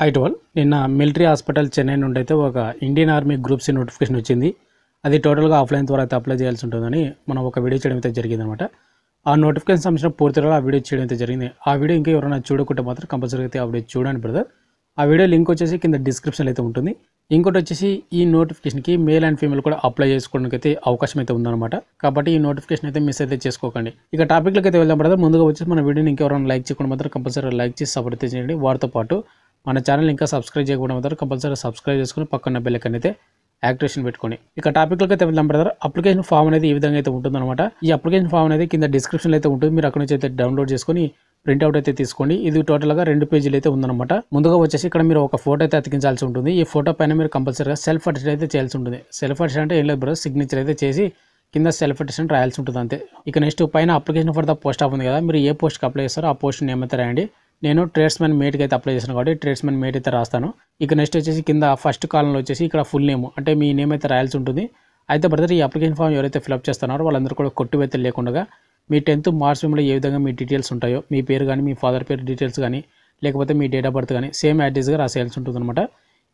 height వాల్ నిన్న military hospital Chennai నుండి అయితే ఒక ఇండియన్ ఆర్మీ గ్రూప్స్ నోటిఫికేషన్ వచ్చింది అది టోటల్గా ఆఫ్లైన్ ద్వారా అయితే అప్లై చేయాల్సి ఉంటుందని మనం ఒక వీడియో చేయడం అయితే అనమాట ఆ నోటిఫికేషన్ సంబంధించిన పూర్తిగా ఆ వీడియో చేయడం అయితే జరిగింది ఆ వీడియో ఇంకా ఎవరైనా చూడకుంటే మాత్రం కంపల్సరీ అయితే ఆ వీడియో చూడండి బ్రదర్ ఆ వీడియో లింక్ వచ్చేసి కింద డిస్క్రిప్షన్ అయితే ఉంటుంది ఇంకోటి వచ్చేసి ఈ నోటిఫికేషన్కి మేల్ అండ్ ఫీమేల్ కూడా అప్లై చేసుకోవడానికి అయితే అవకాశం అయితే ఉందన్నమాట కాబట్టి ఈ నోటిఫికేషన్ అయితే మిస్ అయితే చేసుకోకండి ఇక టాపిక్లకి అయితే వెళ్దాం బ్రదర్ ముందుగా వచ్చేసి మన వీడియోని ఇంకెవరైనా లైక్ చేయకుండా మాత్రం కంపల్సరీ లైక్ చేసి సపోర్ట్ అయితే చేయండి వారితో పాటు మన ఛానల్ ఇంకా సబ్స్క్రైబ్ చేయకుండా ఉంటారు కంపల్సరీ సబ్స్క్రైబ్ చేసుకుని పక్కన బెల్లకన్ అయితే యాక్టివేషన్ పెట్టుకోండి ఇక టాపిక్లకు అయితే వెళ్దాం బ్రదర్ అప్లికేషన్ ఫామ్ అనేది ఈ విధంగా అయితే ఉంటుందన్నమాట ఈ అప్లికేషన్ ఫామ్ అనేది కింద డిస్క్రిప్షన్ అయితే ఉంటుంది మీరు అక్కడ నుంచి అయితే డౌన్లోడ్ చేసుకుని ప్రింట్అవుట్ అయితే తీసుకోండి ఇది టోటల్గా రెండు పేజీలు అయితే ఉందన్నమాట ముందుగా వచ్చేసి ఇక్కడ మీరు ఒక ఫోటో అయితే అతికించాల్సి ఉంటుంది ఈ ఫోటో పైన మీరు కంపల్సరీగా సెల్ఫ్ అటెస్ట్ అయితే చేయాల్సి ఉంటుంది సెల్ఫ్ అటెస్ట్ అంటే ఏం లేదు బ్రదర్ సిగ్నేచర్ అయితే చేసి కింద సెల్ఫ్ అటెషన్ రాయాల్సి ఉంటుంది అంతే ఇక నెక్స్ట్ పైన application for the post of ఉంది కదా మీరు ఏ పోస్ట్కి అప్లై చేస్తారో ఆ పోస్ట్ నేమ్ అయితే రాయండి నేను ట్రేడ్స్మెన్ మేట్కి అయితే అప్లై చేశాను కాబట్టి ట్రేడ్స్మెన్ మేట్ అయితే రాస్తాను ఇక నెక్స్ట్ వచ్చేసి కింద ఫస్ట్ కాలంలో వచ్చేసి ఇక్కడ ఫుల్ నేమ్ అంటే మీ నేమ్ అయితే రాయాల్సి ఉంటుంది అయితే బ్రదర్ ఈ అప్లికేషన్ ఫామ్ ఎవరైతే ఫిలప్ చేస్తున్నారో వాళ్ళందరూ కూడా కొట్టువైతే లేకుండా మీ టెన్త్ మార్చ్ మిమ్మల్ని ఏ విధంగా మీ డీటెయిల్స్ ఉంటాయో మీ పేరు కానీ మీ ఫాదర్ పేరు డీటెయిల్స్ కానీ లేకపోతే మీ డేట్ ఆఫ్ బర్త్ కానీ సేమ్ అడ్రస్గా రాసేయాల్సి అనమాట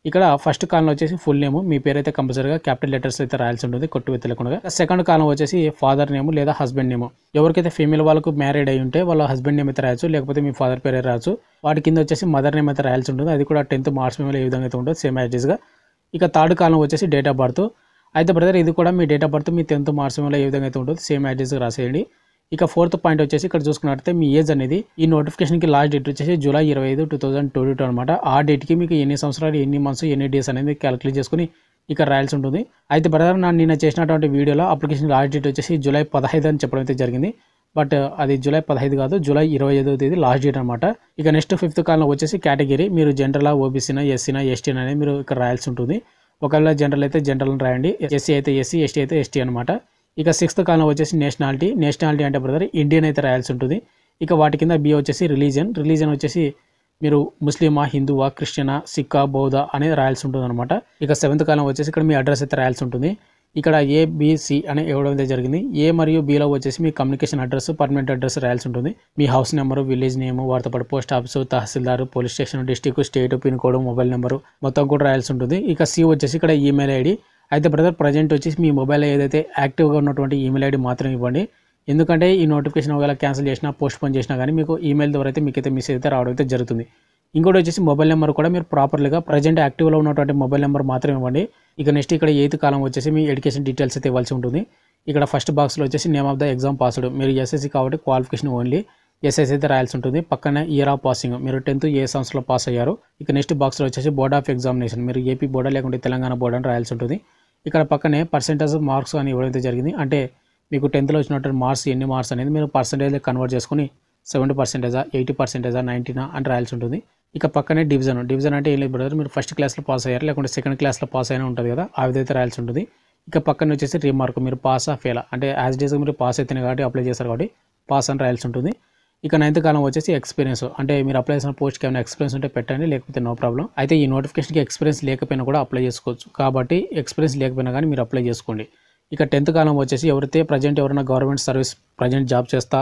ఇక్కడ ఫస్ట్ కాలం వచ్చేసి ఫుల్ నేమ్ మీ పేరు అయితే కంపల్సరీగా క్యాపిటల్ లెటర్స్ అయితే రాయాల్సి ఉంటుంది కొట్టు వెతలకుండా సెకండ్ కాలం వచ్చేసి ఫాదర్ నేమ్ లేదా హస్బెండ్ నేమ్ ఎవరికైతే ఫీమేల్ వాళ్ళకు మ్యారేడ్ అయి ఉంటే వాళ్ళ హస్బెండ్ నేమ్ అయితే రాయొచ్చు లేకపోతే మీ ఫాదర్ పేరే రాయొచ్చు వాటి కింద వచ్చేసి మదర్ నేమ్ అయితే రాయాల్సి ఉంటుంది అది కూడా టెన్త్ మార్క్స్ మేమలో ఏ విధంగా అయితే ఉంటుంది సేమ్ యాజెస్గా ఇక థర్డ్ కాలం వచ్చేసి డేట్ ఆఫ్ బర్త్ అయితే బ్రదర్ ఇది కూడా మీ డేట్ ఆఫ్ బర్త్ మీ టెన్త్ మార్క్స్ మేమలో ఏ విధంగా అయితే ఉంటుంది సేమ్ యాజెస్గా రాసేయండి ఇక ఫోర్త్ పాయింట్ వచ్చేసి ఇక్కడ చూసుకున్నట్టయితే మీ ఏజ్ అనేది ఈ నోటిఫికేషన్కి లాస్ట్ డేట్ వచ్చేసి జూలై ఇరవై ఐదు టూ థౌసండ్ ట్వంటీ టూ అనమాట ఆ డేట్కి మీకు ఎన్ని సంవత్సరాలు ఎన్ని మంత్స్ ఎన్ని డేస్ అనేది క్యాలిక్యులేట్ చేసుకుని ఇక రాయాల్సి ఉంటుంది అయితే బ్రదర్ నా నిన్న చేసినటువంటి వీడియోలో అప్లికేషన్ లాస్ట్ డేట్ వచ్చేసి జూలై పదహైదు అని చెప్పడం అయితే జరిగింది బట్ అది జూలై పదహైదు కాదు జూలై ఇరవై ఐదో తేదీ లాస్ట్ డేట్ అనమాట ఇక నెక్స్ట్ ఫిఫ్త్ కాలంలో వచ్చేసి కేటగిరీ మీరు జనరలా ఓబీసీనా ఎస్సీనా ఎస్టీనా అనేది మీరు ఇక్కడ రాయాల్సి ఉంటుంది ఒకవేళ జనరల్ అయితే జనరల్ రాయండి ఎస్సీ అయితే ఎస్సీ ఎస్టీ అయితే ఎస్టీ అనమాట ఇక సిక్స్త్ కాలం వచ్చేసి నేషనాలిటీ నేషనాలిటీ అంటే బ్రదర్ ఇండియన్ అయితే రాయాల్సి ఉంటుంది ఇక వాటి కింద బి వచ్చేసి రిలీజన్ రిలీజన్ వచ్చేసి మీరు ముస్లిమా హిందువా క్రిస్టియనా సిక్కా బౌద్ధ అనేది రాయాల్సి ఉంటుంది అనమాట ఇక సెవెంత్ కాలం వచ్చేసి ఇక్కడ మీ అడ్రస్ అయితే రాయాల్సి ఉంటుంది ఇక్కడ ఏ బిసి అని ఇవ్వడం అయితే జరిగింది ఏ మరియు బీలో వచ్చేసి మీ కమ్యూనికేషన్ అడ్రస్ పర్మనెంట్ అడ్రస్ రాయాల్సి ఉంటుంది మీ హౌస్ నెంబరు విలేజ్ నేమ్ వారితో పాటు పోస్ట్ ఆఫీసు తహసీల్దారు police station district state pin code mobile number మొత్తం కూడా రాయాల్సి ఉంటుంది ఇక సి వచ్చేసి ఇక్కడ ఈమెయిల్ ఐడి అయితే బ్రదర్ ప్రజెంట్ వచ్చేసి మీ మొబైల్ ఏదైతే యాక్టివ్గా ఉన్నటువంటి ఈమెయిల్ ఐడి మాత్రం ఇవ్వండి ఎందుకంటే ఈ నోటిఫికేషన్ ఒకవేళ క్యాన్సిల్ చేసినా పోస్ట్ పోన్ చేసినా కానీ మీకు ఈమెయిల్ ద్వారా అయితే మీకైతే మిస్ అయితే రావడం అయితే జరుగుతుంది ఇంకోటి వచ్చేసి మొబైల్ నెంబర్ కూడా మీరు ప్రాపర్లీగా ప్రజెంట్ యాక్టివ్లో ఉన్నటువంటి మొబైల్ నెంబర్ మాత్రం ఇవ్వండి ఇక నెక్స్ట్ ఇక్కడ ఎయిత్ కాలం వచ్చేసి మీ ఎడ్యుకేషన్ డీటెయిల్స్ అయితే ఇవ్వాల్సి ఉంటుంది ఇక్కడ ఫస్ట్ బాక్స్లో వచ్చేసి name of the exam passed మీరు ఎస్ఎస్సీ కాబట్టి క్వాలిఫికేషన్ ఓన్లీ ఎస్ఎస్ అయితే రాయాల్సి ఉంటుంది పక్కనే ఇయర్ ఆఫ్ పాసింగ్ మీరు టెన్త్ ఏ సంవత్సరంలో పాస్ అయ్యారు ఇక నెక్స్ట్ బాక్స్లో వచ్చేసి బోర్డ్ ఆఫ్ ఎగ్జామినేషన్ మీరు ఏపీ బోర్డా లేకుంటే తెలంగాణ బోర్డ్ అని రాయాల్సి ఉంటుంది ఇక్కడ పక్కనే పర్సెంటేజ్ మార్క్స్ అని ఇవ్వడం జరిగింది అంటే మీకు టెన్త్లో వచ్చినటువంటి మార్క్స్ ఎన్ని మార్క్స్ అనేది మీరు పర్సెంటేజ్ కన్వర్ట్ చేసుకుని సెవెంటీ పర్సెంటేజా ఎయిటీ పర్సెంటేజా నైంటీనా అని రాయాల్సి ఉంటుంది ఇక పక్కనే డివిజన్ డివిజన్ అంటే ఏం లేదు బ్రదర్ మీరు ఫస్ట్ క్లాస్లో పాస్ అయ్యారు లేకుంటే సెకండ్ క్లాస్లో పాస్ అయినా ఉంటుంది కదా ఆ విధంగా రాయాల్సి ఉంటుంది ఇక పక్కన వచ్చేసి రీమార్క్ మీరు పాసా ఫెయిల్ అంటే యాజ్ డేస్ మీరు పాస్ అవుతున్నాయి కాబట్టి అప్లై చేస్తారు కాబట్టి పాస్ అని రాయాల్సి ఉంటుంది ఇక నైన్త్ కాలం వచ్చేసి ఎక్స్పీరియన్స్ అంటే మీరు అప్లై చేసిన పోస్ట్కి ఏమైనా ఎక్స్పీరియన్స్ ఉంటే పెట్టండి లేకపోతే నో ప్రాబ్లం అయితే ఈ నోటిఫికేషన్కి ఎక్స్పీరియన్స్ లేకపోయినా కూడా అప్లై చేసుకోవచ్చు కాబట్టి ఎక్స్పీరియన్స్ లేకపోయినా కానీ మీరు అప్లై చేసుకోండి ఇక టెన్త్ కాలం వచ్చేసి ఎవరైతే ప్రజెంట్ ఎవరైనా గవర్నమెంట్ సర్వీస్ ప్రజెంట్ జాబ్ చేస్తా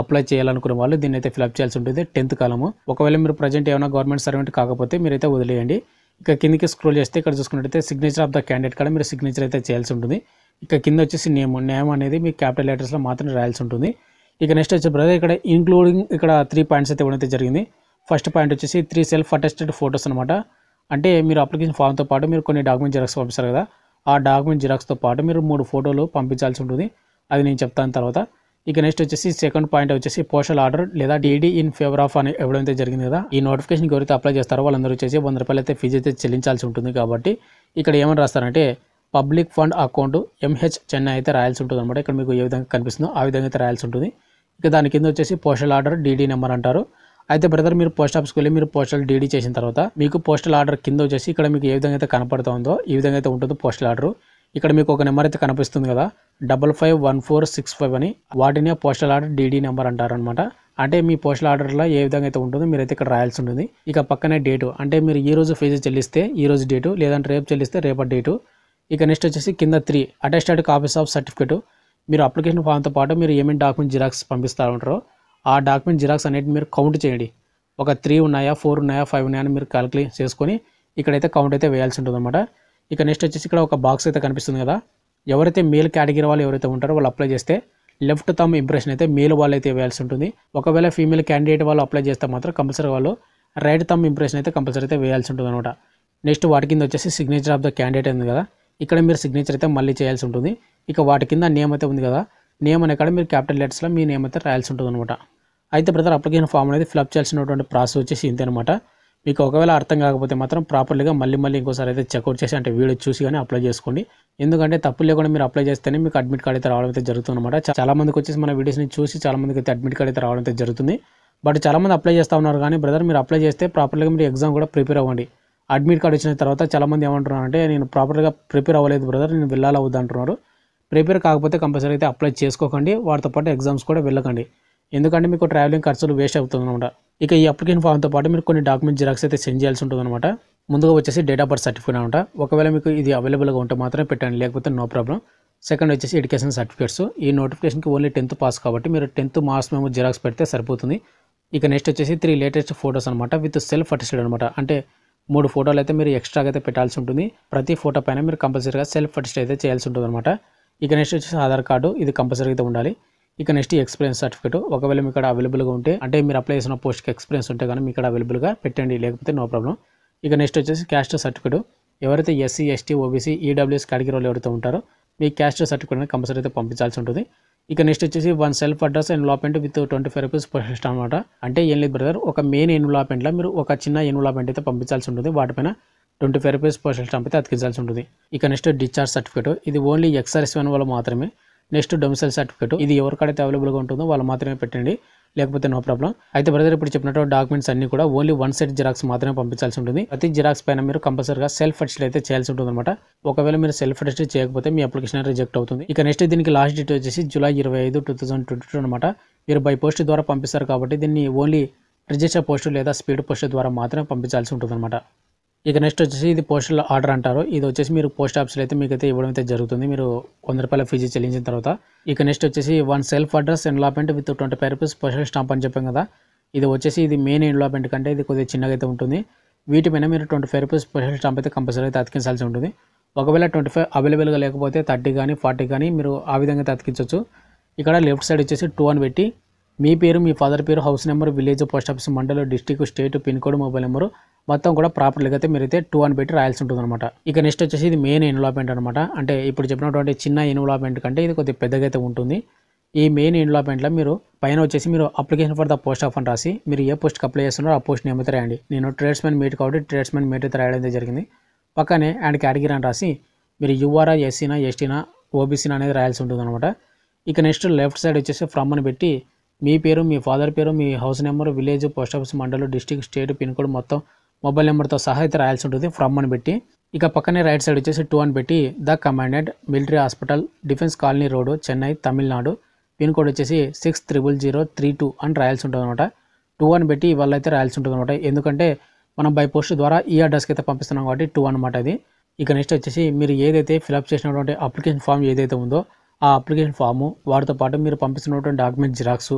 అప్లై చేయాలనుకునే వాళ్ళు దీన్ని అయితే ఫిలప్ చేయాల్సి ఉంటుంది టెన్త్ కాలము ఒకవేళ మీరు ప్రజెంట్ ఏమైనా గవర్నమెంట్ సర్వెంట్ కాకపోతే మీరైతే వదిలేయండి ఇక కిందికి స్క్రోల్ చేస్తే ఇక్కడ చూసుకున్నట్టయితే సిగ్నేచర్ ఆఫ్ ద క్యాండిడేట్ కూడా మీరు సిగ్నేచర్ అయితే చేయాల్సి ఉంటుంది ఇక కింద వచ్చేసి నేమ్ నేమ్ అనేది మీ క్యాపిటల్ లెటర్స్లో మాత్రమే రాయాల్సి ఉంటుంది ఇక నెక్స్ట్ వచ్చే బ్రదర్ ఇక్కడ ఇంక్లూడింగ్ ఇక్కడ త్రీ పాయింట్స్ అయితే ఇవ్వడం జరిగింది ఫస్ట్ పాయింట్ వచ్చేసి త్రీ సెల్ఫ్ అటెస్టెడ్ ఫొటోస్ అనమాట అంటే మీరు అప్లికేషన్ ఫామ్తో పాటు మీరు కొన్ని డాక్యుమెంట్ జిరాక్స్ పంపిస్తారు కదా ఆ డాక్యుమెంట్ జిరాక్స్తో పాటు మీరు మూడు ఫోటోలు పంపించాల్సి ఉంటుంది అది నేను చెప్తాను తర్వాత ఇక నెక్స్ట్ వచ్చేసి సెకండ్ పాయింట్ వచ్చేసి పోస్టల్ ఆర్డర్ లేదా డీడీ ఇన్ ఫేవర్ ఆఫ్ అని ఎవరైతే జరిగింది కదా ఈ నోటిఫికేషన్కి ఎవరైతే అప్లై చేస్తారో వాళ్ళందరూ వచ్చేసి వంద రూపాయలు అయితే ఫీజు అయితే చెల్లించాల్సి ఉంటుంది కాబట్టి ఇక్కడ ఏమని రాస్తారంటే public fund account MH Chennai అయితే రాయాల్సి ఉంటుంది అనమాట ఇక్కడ మీకు ఏ విధంగా కనిపిస్తుందో ఆ విధంగా అయితే రాయాల్సి ఉంటుంది ఇక దాని కింద వచ్చేసి పోస్టల్ ఆర్డర్ డీడీ నెంబర్ అంటారు అయితే బ్రదర్ మీరు పోస్ట్ ఆఫీస్కి వెళ్ళి మీరు పోస్టల్ డీడీ చేసిన తర్వాత మీకు పోస్టల్ ఆర్డర్ కింద వచ్చేసి ఇక్కడ మీకు ఏ విధంగా అయితే కనపడుతుందో ఈ విధంగా అయితే ఉంటుందో పోస్టల్ ఆర్డర్ ఇక్కడ మీకు ఒక నెంబర్ అయితే కనిపిస్తుంది కదా double five one four six five అని వాటినే పోస్టల్ ఆర్డర్ డీడీ నెంబర్ అంటారనమాట అంటే మీ పోస్టల్ ఆర్డర్లో ఏ విధంగా అయితే ఉంటుందో మీరైతే ఇక్కడ రాయాల్సి ఉంటుంది ఇక పక్కనే డేటు అంటే మీరు ఈ రోజు ఫీజు చెల్లిస్తే ఈ రోజు డేటు లేదంటే రేపు చెల్లిస్తే రేపటి డేటు ఇక నెక్స్ట్ వచ్చేసి కింద three attested copies of certificate మీరు అప్లికేషన్ ఫామ్తో పాటు మీరు ఏమేమి డాక్యుమెంట్ జిరాక్స్ పంపిస్తూ ఉంటారో ఆ డాక్యుమెంట్ జిరాక్స్ అనేవి మీరు కౌంట్ చేయండి ఒక త్రీ ఉన్నాయా ఫోర్ ఉన్నాయా ఫైవ్ ఉన్నాయా అని మీరు క్యాలిక్యులేట్ చేసుకొని ఇక్కడైతే కౌంట్ అయితే వేయాల్సి అనమాట ఇక నెక్స్ట్ వచ్చేసి ఇక్కడ ఒక బాక్స్ అయితే కనిపిస్తుంది కదా ఎవరైతే మేల్ కేటగిరీ వాళ్ళు ఎవరైతే ఉంటారో వాళ్ళు అప్లై చేస్తే లెఫ్ట్ తమ్ ఇంప్రెషన్ అయితే మేల్ వాళ్ళు అయితే వేయాల్సి ఉంటుంది ఒకవేళ ఫీమేల్ క్యాండిడేట్ వాళ్ళు అప్లై చేస్తే మాత్రం కంపల్సరీ వాళ్ళు రైట్ తమ్ ఇంప్రెషన్ అయితే కంపల్సరీ అయితే వేయాల్సి ఉంటుంది అనమాట నెక్స్ట్ వాటి కింద వచ్చేసి సిగ్నేచర్ ఆఫ్ ద క్యాండిడేట్ ఉంది కదా ఇక్కడ మీరు సిగ్నేచర్ అయితే మళ్ళీ చేయాల్సి ఉంటుంది ఇక వాటి కింద నేమ్ అయితే ఉంది కదా నేమ్ అనే కాడ మీరు క్యాపిటల్ లెటర్స్లో మీ నేమ్ అయితే రాయాల్సి ఉంటుంది అనమాట అయితే బ్రదర్ అప్లికేషన్ ఫామ్ అనేది ఫిలప్ చేయాల్సినటువంటి ప్రాసెస్ వచ్చేసి ఇంతేనమాట మీకు ఒకవేళ అర్థం కాకపోతే మాత్రం ప్రాపర్లీగా మళ్ళీ మళ్ళీ ఇంకోసారి అయితే చెక్అవుట్ చేసి అంటే వీడియో చూసి కానీ అప్లై చేసుకోండి ఎందుకంటే తప్పు లేకుండా మీరు అప్లై చేస్తేనే మీకు అడ్మిట్ కార్డ్ అయితే రావడం అయితే జరుగుతుందన్నమాట చాలా మందికి వచ్చేసి మన వీడియోస్ని చూసి చాలా మందికి అయితే అడ్మిట్ కార్డ్ అయితే రావడం అయితే జరుగుతుంది బట్ చాలామంది అప్లై చేస్తూ ఉన్నారు కానీ బ్రదర్ మీరు అప్లై చేస్తే ప్రాపర్గా మీరు ఎగ్జామ్ కూడా ప్రిపేర్ అవ్వండి అడ్మిట్ కార్డ్ వచ్చిన తర్వాత చాలామంది ఏమంటున్నారు అంటే నేను ప్రాపర్గా ప్రిపేర్ అవ్వలేదు బ్రదర్ నేను వెళ్ళాలి అవుద్ది అంటున్నారు ప్రిపేర్ కాకపోతే కంపల్సరీ అయితే అప్లై చేసుకోకండి వాటితో పాటు ఎగ్జామ్స్ కూడా వెళ్ళకండి ఎందుకంటే మీకు ట్రావెలింగ్ ఖర్చులు వేస్ట్ అవుతుంది అనమాట ఇక ఈ అప్లికేషన్ ఫామ్తో పాటు మీరు కొన్ని డాక్యుమెంట్ జిరాక్స్ అయితే సెండ్ చేయాల్సి ఉంటుంది అనమాట ముందుగా వచ్చేసి డేట్ ఆఫ్ బర్త్ సర్టిఫికేట్ అనమాట ఒకవేళ మీకు ఇది అవైలబుల్గా ఉంటే మాత్రమే పెట్టండి లేకపోతే నో ప్రాబ్లం సెకండ్ వచ్చేసి ఎడ్యుకేషన్ సర్టిఫికేట్స్ ఈ నోటిఫికేషన్కి ఓన్లీ టెన్త్ పాస్ కాబట్టి మీరు టెన్త్ మార్క్స్ మేము జిరాక్స్ పెడితే సరిపోతుంది ఇక నెక్స్ట్ వచ్చేసి త్రీ లేటెస్ట్ ఫొటోస్ అనమాట విత్ సెల్ఫ్ అటెస్టెడ్ అనమాట అంటే మూడు ఫోటోలు అయితే మీరు ఎక్స్ట్రాగా అయితే పెట్టాల్సి ఉంటుంది ప్రతి ఫోటో పైన మీరు కంపల్సరీగా సెల్ఫ్ అటెస్ట్ అయితే చేయాల్సి ఉంటుంది అనమాట ఇక నెక్స్ట్ వచ్చేసి ఆధార్ కార్డు ఇది కంపల్సరీ అయితే ఉండాలి ఇక నెక్స్ట్ ఎక్స్పీరియన్స్ సర్టిఫికేట్ ఒకవేళ మీకు ఇక్కడ అవైలబుల్గా ఉంటే అంటే మీరు అప్లై చేసిన పోస్ట్కి ఎక్స్పీరియన్స్ ఉంటే కానీ మీకు ఇక్కడ అవైలబుల్గా పెట్టండి లేకపోతే నో ప్రాబ్లం ఇక నెక్స్ట్ వచ్చేసి క్యాస్ట్ సర్టిఫికేట్ ఎవరైతే SC ST OBC EWS category వాళ్ళు ఎవరైతే ఉంటారో మీ క్యాస్ట్ సర్టిఫికేట్ కంపల్సరీ అయితే పంపించాల్సి ఉంటుంది ఇక నెక్స్ట్ వచ్చేసి one self address envelopment with twenty five rupees processed అనమాట అంటే ఏం లేదు బ్రదర్ ఒక మెయిన్ ఎన్లాప్మెంట్లో మీరు ఒక చిన్న ఎన్లాప్మెంట్ అయితే పంపించాల్సి ఉంటుంది వాటిపైన twenty five rupees postal stamp అయితే అతికించాల్సి ఉంటుంది ఇక నెక్స్ట్ డిశ్చార్జ్ సర్టిఫికేట్ ఇది ఓన్లీ ఎక్స్ఆర్ఎస్ వన్ వాళ్ళు మాత్రమే నెక్స్ట్ డొమిసైల్ సర్టిఫికేట్ ఇది ఎవరికైతే అవైలబుల్గా ఉంటుందో వాళ్ళు మాత్రమే పెట్టండి లేకపోతే నో ప్రాబ్లం అయితే బ్రదర్ ఇప్పుడు చెప్పినట్టు డాక్యుమెంట్స్ అన్ని కూడా ఓన్లీ వన్ సెట్ జిరాక్స్ మాత్రమే పంపించాల్సి ఉంటుంది ప్రతి జిరాక్స్ పైన మీరు కంపల్సరీగా సెల్ఫ్ అటెస్ట్ అయితే చేయాల్సి ఉంటుంది అనమాట ఒకవేళ మీరు సెల్ఫ్ అటెస్ట్ చేయకపోతే మీ అప్లికేషన్ రిజెక్ట్ అవుతుంది ఇక నెక్స్ట్ దీనికి లాస్ట్ డేట్ వచ్చేసి జూలై ఇరవై ఐదు టూ థౌసండ్ ట్వంటీ టూ అనమాట మీరు బై పోస్ట్ ద్వారా పంపిస్తారు కాబట్టి దీన్ని ఓన్లీ రిజిస్టర్ పోస్ట్ లేదా స్పీడ్ పోస్ట్ ద్వారా మాత్రమే పంపించాల్సి ఉంటుంది అనమాట ఇక నెక్స్ట్ వచ్చేసి ఇది పోస్టల్ ఆర్డర్ అంటారు ఇది వచ్చేసి మీరు పోస్ట్ ఆఫీస్లో అయితే మీకు అయితే ఇవ్వడం అయితే జరుగుతుంది మీరు వంద రూపాయల ఫీజు చెల్లించిన తర్వాత ఇక నెక్స్ట్ వచ్చేసి one self address envelopment with twenty five rupees postal stamp అని చెప్పాం కదా ఇది వచ్చేసి ఇది మెయిన్ ఎన్లాప్మెంట్ కంటే ఇది కొద్దిగా చిన్నగా అయితే ఉంటుంది వీటి మీద మీరు twenty five rupees postal stamp అయితే కంపల్సరీ అయితే అతికించాల్సి ఉంటుంది ఒకవేళ ట్వంటీ ఫైవ్ అవైలబుల్గా లేకపోతే థర్టీ కానీ ఫార్టీ కానీ మీరు ఆ విధంగా అయితే అతికించవచ్చు ఇక్కడ లెఫ్ట్ సైడ్ వచ్చేసి టూ అని పెట్టి మీ పేరు మీ ఫాదర్ పేరు house number village post office మండలం district state pin code mobile number మొత్తం కూడా ప్రాపర్లీ అయితే మీరైతే టూ అని పెట్టి రాయాల్సి ఉంటుంది అనమాట ఇక నెక్స్ట్ వచ్చేసి ఇది మెయిన్ ఎన్వలాప్మెంట్ అనమాట అంటే ఇప్పుడు చెప్పినటువంటి చిన్న ఎన్వలాప్మెంట్ కంటే ఇది కొద్దిగా పెద్దగా అయితే ఉంటుంది ఈ మెయిన్ ఎన్వలాప్మెంట్లో మీరు పైన వచ్చేసి మీరు application for the post of అని రాసి మీరు ఏ పోస్ట్కి అప్లై చేస్తున్నారో ఆ పోస్ట్ అయితే రాయండి నేను ట్రేడ్స్మెన్ మీట్ కాబట్టి ట్రేడ్స్మెన్ మీట్ అయితే రాయడం జరిగింది పక్కనే అండ్ క్యాటగిరీ అని రాసి మీరు యువరా ఎస్సీనా ఎస్టీనా ఓబీసీనా అనేది రాయాల్సి ఉంటుంది అనమాట ఇక నెక్స్ట్ లెఫ్ట్ సైడ్ వచ్చేసి ఫ్రమ్ అని పెట్టి మీ పేరు మీ ఫాదర్ పేరు మీ house number village post office మండలం డిస్టిక్ స్టేట్ పిన్ కోడ్ మొత్తం మొబైల్ నెంబర్తో సహా అయితే రాయాల్సి ఉంటుంది ఫ్రమ్ అని పెట్టి ఇక పక్కనే రైట్ సైడ్ వచ్చేసి టూ అని పెట్టి the commandant military hospital defence colony road Chennai Tamil Nadu pin code వచ్చేసి six triple zero three two అని రాయాల్సి ఉంటుంది అనమాట టూ అని పెట్టి ఇవాళ అయితే రాయాల్సి ఉంటుంది అనమాట ఎందుకంటే మనం బై పోస్ట్ ద్వారా ఈ అడ్రస్కి అయితే పంపిస్తున్నాం కాబట్టి టూ అనమాట అది ఇక నెక్స్ట్ వచ్చేసి మీరు ఏదైతే ఫిలప్ చేసినటువంటి అప్లికేషన్ ఫామ్ ఏదైతే ఉందో ఆ అప్లికేషన్ ఫాము వాటితో పాటు మీరు పంపిస్తున్నటువంటి డాక్యుమెంట్ జిరాక్స్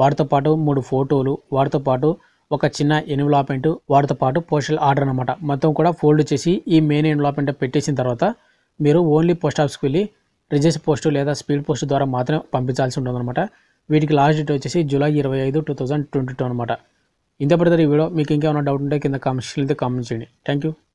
వాటితో పాటు మూడు ఫోటోలు వాటితో పాటు ఒక చిన్న ఎన్విలాప్మెంట్ వాటితో పాటు పోస్టల్ ఆర్డర్ అనమాట మొత్తం కూడా ఫోల్డ్ చేసి ఈ మెయిన్ ఎన్వలాప్మెంట్ పెట్టేసిన తర్వాత మీరు ఓన్లీ పోస్ట్ ఆఫీస్కి వెళ్ళి రిజిస్టర్ పోస్టు లేదా స్పీడ్ పోస్ట్ ద్వారా మాత్రమే పంపించాల్సి ఉంటుందన్నమాట వీటికి లాస్ట్ డేట్ వచ్చేసి జూలై ఇరవై ఐదు టూ థౌజండ్ ట్వంటీ టూ అనమాట ఇంత ఈ వీడియో మీకు ఇంకేమైనా డౌట్ ఉంటే కింద కామెంట్స్ అయితే కామెంట్ చేయండి థ్యాంక్ యూ